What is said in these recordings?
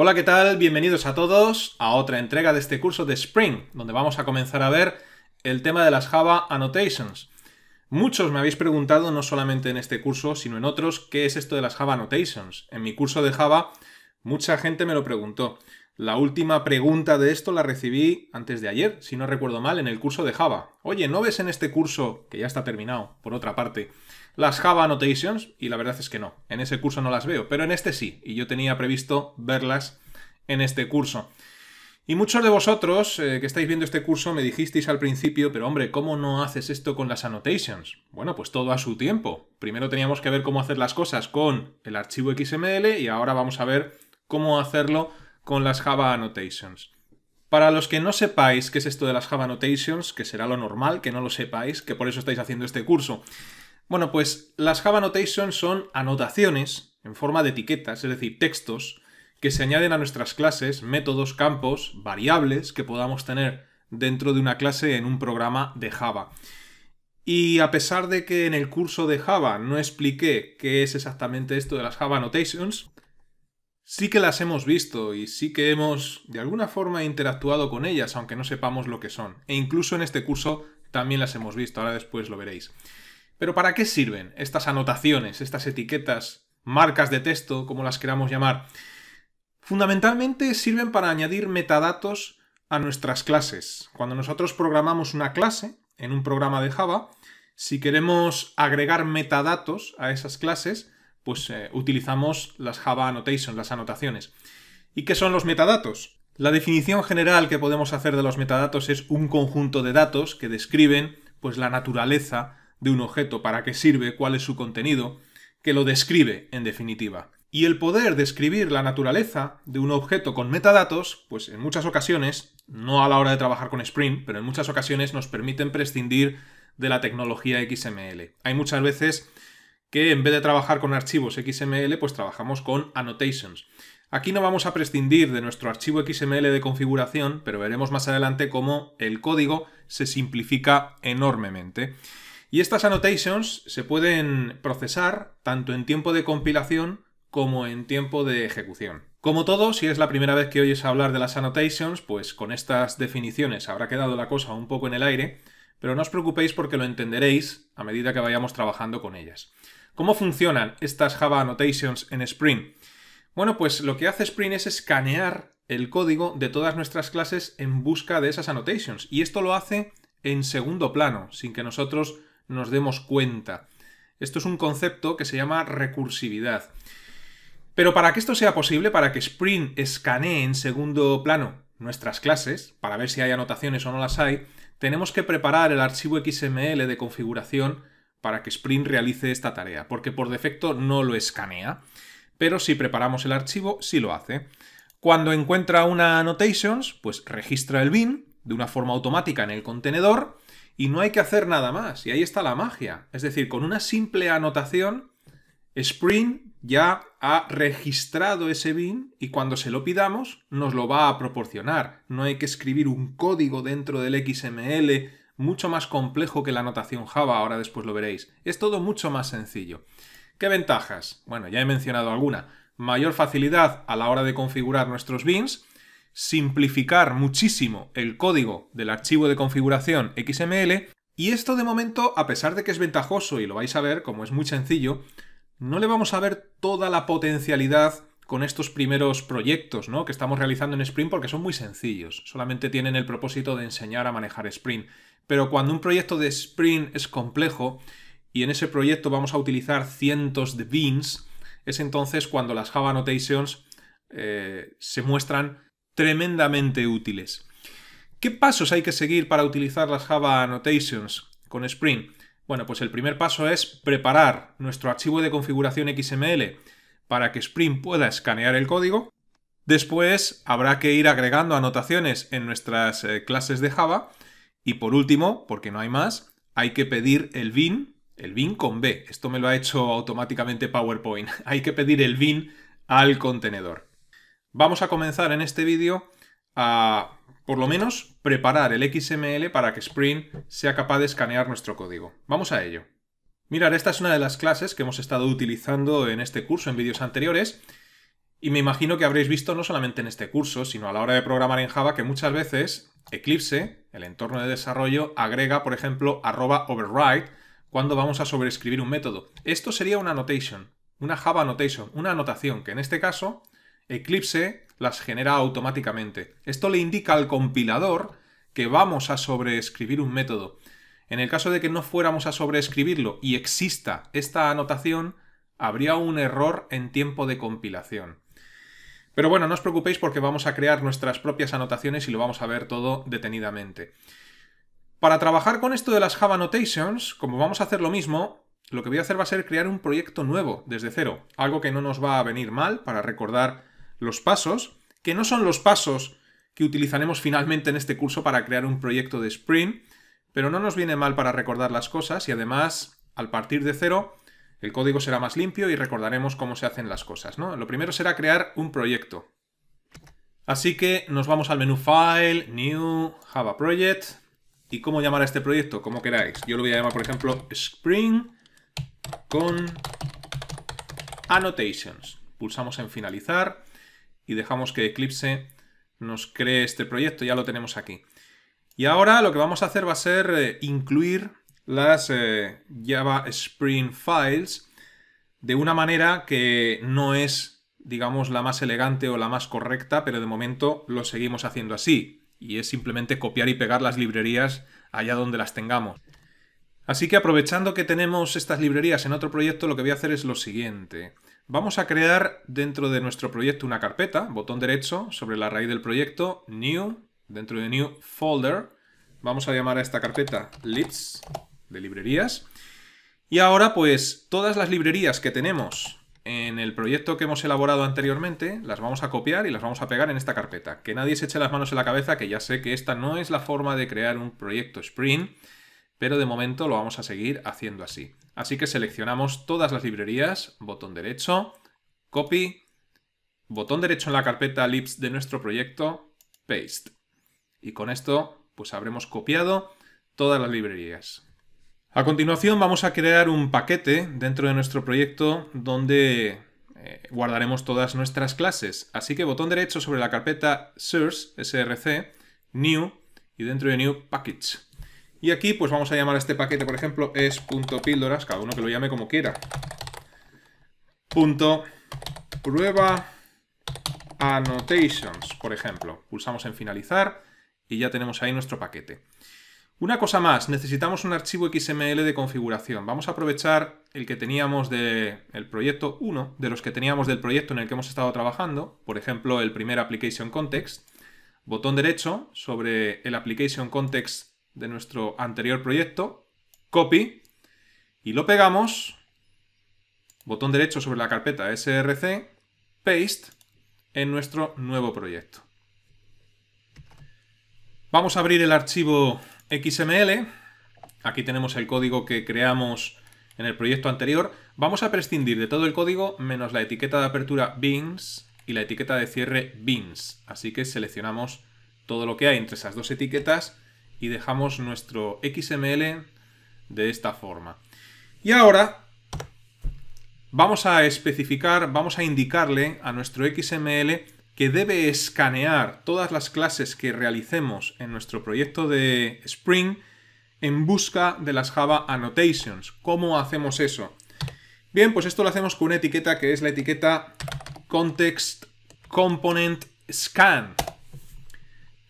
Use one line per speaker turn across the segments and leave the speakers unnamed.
Hola, ¿qué tal? Bienvenidos a todos a otra entrega de este curso de Spring, donde vamos a comenzar a ver el tema de las Java Annotations. Muchos me habéis preguntado, no solamente en este curso, sino en otros, qué es esto de las Java Annotations. En mi curso de Java, mucha gente me lo preguntó. La última pregunta de esto la recibí antes de ayer, si no recuerdo mal, en el curso de Java. Oye, ¿no ves en este curso, que ya está terminado, por otra parte, las Java Annotations y la verdad es que no, en ese curso no las veo, pero en este sí, y yo tenía previsto verlas en este curso. Y muchos de vosotros eh, que estáis viendo este curso me dijisteis al principio, pero hombre, ¿cómo no haces esto con las annotations? Bueno, pues todo a su tiempo. Primero teníamos que ver cómo hacer las cosas con el archivo XML y ahora vamos a ver cómo hacerlo con las Java Annotations. Para los que no sepáis qué es esto de las Java Annotations, que será lo normal que no lo sepáis, que por eso estáis haciendo este curso, bueno, pues las Java Annotations son anotaciones en forma de etiquetas, es decir, textos, que se añaden a nuestras clases, métodos, campos, variables que podamos tener dentro de una clase en un programa de Java. Y a pesar de que en el curso de Java no expliqué qué es exactamente esto de las Java Annotations, sí que las hemos visto y sí que hemos de alguna forma interactuado con ellas, aunque no sepamos lo que son. E incluso en este curso también las hemos visto, ahora después lo veréis. Pero ¿para qué sirven estas anotaciones, estas etiquetas, marcas de texto, como las queramos llamar? Fundamentalmente sirven para añadir metadatos a nuestras clases. Cuando nosotros programamos una clase en un programa de Java, si queremos agregar metadatos a esas clases, pues eh, utilizamos las Java Annotations, las anotaciones. ¿Y qué son los metadatos? La definición general que podemos hacer de los metadatos es un conjunto de datos que describen pues, la naturaleza de un objeto, para qué sirve, cuál es su contenido, que lo describe en definitiva. Y el poder describir la naturaleza de un objeto con metadatos, pues en muchas ocasiones, no a la hora de trabajar con Spring, pero en muchas ocasiones nos permiten prescindir de la tecnología XML. Hay muchas veces que en vez de trabajar con archivos XML, pues trabajamos con annotations. Aquí no vamos a prescindir de nuestro archivo XML de configuración, pero veremos más adelante cómo el código se simplifica enormemente. Y estas annotations se pueden procesar tanto en tiempo de compilación como en tiempo de ejecución. Como todo, si es la primera vez que oyes hablar de las annotations, pues con estas definiciones habrá quedado la cosa un poco en el aire, pero no os preocupéis porque lo entenderéis a medida que vayamos trabajando con ellas. ¿Cómo funcionan estas Java Annotations en Spring? Bueno, pues lo que hace Spring es escanear el código de todas nuestras clases en busca de esas annotations, y esto lo hace en segundo plano, sin que nosotros nos demos cuenta. Esto es un concepto que se llama recursividad. Pero para que esto sea posible, para que Sprint escanee en segundo plano nuestras clases, para ver si hay anotaciones o no las hay, tenemos que preparar el archivo XML de configuración para que Sprint realice esta tarea, porque por defecto no lo escanea. Pero si preparamos el archivo, sí lo hace. Cuando encuentra una annotations, pues registra el bin de una forma automática en el contenedor y no hay que hacer nada más. Y ahí está la magia. Es decir, con una simple anotación, Spring ya ha registrado ese bin y cuando se lo pidamos nos lo va a proporcionar. No hay que escribir un código dentro del XML mucho más complejo que la anotación Java, ahora después lo veréis. Es todo mucho más sencillo. ¿Qué ventajas? Bueno, ya he mencionado alguna. Mayor facilidad a la hora de configurar nuestros bins, simplificar muchísimo el código del archivo de configuración XML y esto de momento, a pesar de que es ventajoso y lo vais a ver, como es muy sencillo, no le vamos a ver toda la potencialidad con estos primeros proyectos ¿no? que estamos realizando en Sprint porque son muy sencillos, solamente tienen el propósito de enseñar a manejar Sprint. Pero cuando un proyecto de Sprint es complejo y en ese proyecto vamos a utilizar cientos de beans, es entonces cuando las Java Annotations eh, se muestran tremendamente útiles. ¿Qué pasos hay que seguir para utilizar las Java Annotations con Spring? Bueno, pues el primer paso es preparar nuestro archivo de configuración XML para que Spring pueda escanear el código. Después habrá que ir agregando anotaciones en nuestras eh, clases de Java. Y por último, porque no hay más, hay que pedir el bin, el bin con B. Esto me lo ha hecho automáticamente PowerPoint. hay que pedir el bin al contenedor. Vamos a comenzar en este vídeo a, por lo menos, preparar el XML para que Spring sea capaz de escanear nuestro código. Vamos a ello. Mirar, esta es una de las clases que hemos estado utilizando en este curso, en vídeos anteriores, y me imagino que habréis visto no solamente en este curso, sino a la hora de programar en Java que muchas veces Eclipse, el entorno de desarrollo, agrega, por ejemplo, arroba override cuando vamos a sobreescribir un método. Esto sería una annotation, una Java annotation, una anotación, que en este caso Eclipse las genera automáticamente. Esto le indica al compilador que vamos a sobreescribir un método. En el caso de que no fuéramos a sobreescribirlo y exista esta anotación, habría un error en tiempo de compilación. Pero bueno, no os preocupéis porque vamos a crear nuestras propias anotaciones y lo vamos a ver todo detenidamente. Para trabajar con esto de las Java Annotations, como vamos a hacer lo mismo, lo que voy a hacer va a ser crear un proyecto nuevo, desde cero, algo que no nos va a venir mal para recordar los pasos, que no son los pasos que utilizaremos finalmente en este curso para crear un proyecto de Spring, pero no nos viene mal para recordar las cosas y además, al partir de cero, el código será más limpio y recordaremos cómo se hacen las cosas, ¿no? Lo primero será crear un proyecto. Así que nos vamos al menú File, New, Java Project. ¿Y cómo llamar a este proyecto? Como queráis. Yo lo voy a llamar, por ejemplo, Spring con Annotations. Pulsamos en Finalizar y dejamos que Eclipse nos cree este proyecto, ya lo tenemos aquí. Y ahora lo que vamos a hacer va a ser eh, incluir las JavaScript eh, Java Spring Files de una manera que no es, digamos, la más elegante o la más correcta, pero de momento lo seguimos haciendo así. Y es simplemente copiar y pegar las librerías allá donde las tengamos. Así que aprovechando que tenemos estas librerías en otro proyecto, lo que voy a hacer es lo siguiente. Vamos a crear dentro de nuestro proyecto una carpeta, botón derecho, sobre la raíz del proyecto, New, dentro de New Folder. Vamos a llamar a esta carpeta Lits de librerías. Y ahora, pues, todas las librerías que tenemos en el proyecto que hemos elaborado anteriormente, las vamos a copiar y las vamos a pegar en esta carpeta. Que nadie se eche las manos en la cabeza, que ya sé que esta no es la forma de crear un proyecto Spring, pero de momento lo vamos a seguir haciendo así. Así que seleccionamos todas las librerías, botón derecho, copy, botón derecho en la carpeta libs de nuestro proyecto, paste. Y con esto pues habremos copiado todas las librerías. A continuación vamos a crear un paquete dentro de nuestro proyecto donde eh, guardaremos todas nuestras clases. Así que botón derecho sobre la carpeta source, src, new y dentro de new package. Y aquí pues vamos a llamar a este paquete, por ejemplo, es cada uno que lo llame como quiera. Punto prueba annotations, por ejemplo. Pulsamos en finalizar y ya tenemos ahí nuestro paquete. Una cosa más, necesitamos un archivo XML de configuración. Vamos a aprovechar el que teníamos del proyecto 1, de los que teníamos del proyecto en el que hemos estado trabajando, por ejemplo, el primer Application Context. Botón derecho sobre el Application Context de nuestro anterior proyecto, copy, y lo pegamos, botón derecho sobre la carpeta src, paste, en nuestro nuevo proyecto. Vamos a abrir el archivo XML. Aquí tenemos el código que creamos en el proyecto anterior. Vamos a prescindir de todo el código menos la etiqueta de apertura bins y la etiqueta de cierre bins. Así que seleccionamos todo lo que hay entre esas dos etiquetas y dejamos nuestro XML de esta forma. Y ahora vamos a especificar, vamos a indicarle a nuestro XML que debe escanear todas las clases que realicemos en nuestro proyecto de Spring en busca de las Java Annotations. ¿Cómo hacemos eso? Bien, pues esto lo hacemos con una etiqueta que es la etiqueta context component scan.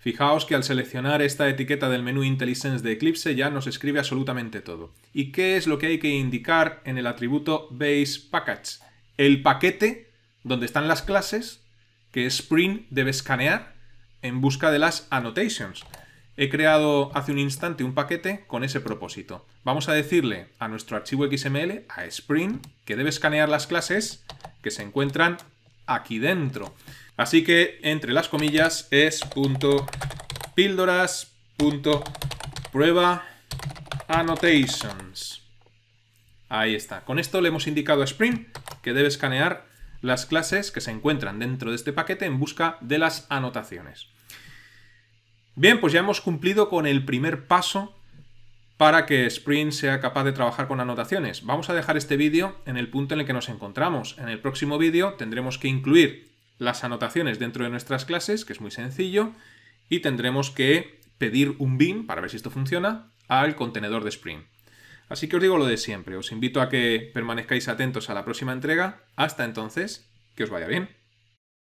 Fijaos que al seleccionar esta etiqueta del menú IntelliSense de Eclipse ya nos escribe absolutamente todo. ¿Y qué es lo que hay que indicar en el atributo base package? El paquete donde están las clases que Spring debe escanear en busca de las annotations. He creado hace un instante un paquete con ese propósito. Vamos a decirle a nuestro archivo XML, a Spring, que debe escanear las clases que se encuentran aquí dentro. Así que, entre las comillas, es punto annotations. Ahí está. Con esto le hemos indicado a Spring que debe escanear las clases que se encuentran dentro de este paquete en busca de las anotaciones. Bien, pues ya hemos cumplido con el primer paso para que Spring sea capaz de trabajar con anotaciones. Vamos a dejar este vídeo en el punto en el que nos encontramos. En el próximo vídeo tendremos que incluir las anotaciones dentro de nuestras clases, que es muy sencillo, y tendremos que pedir un bin, para ver si esto funciona, al contenedor de Spring. Así que os digo lo de siempre, os invito a que permanezcáis atentos a la próxima entrega. Hasta entonces, que os vaya bien.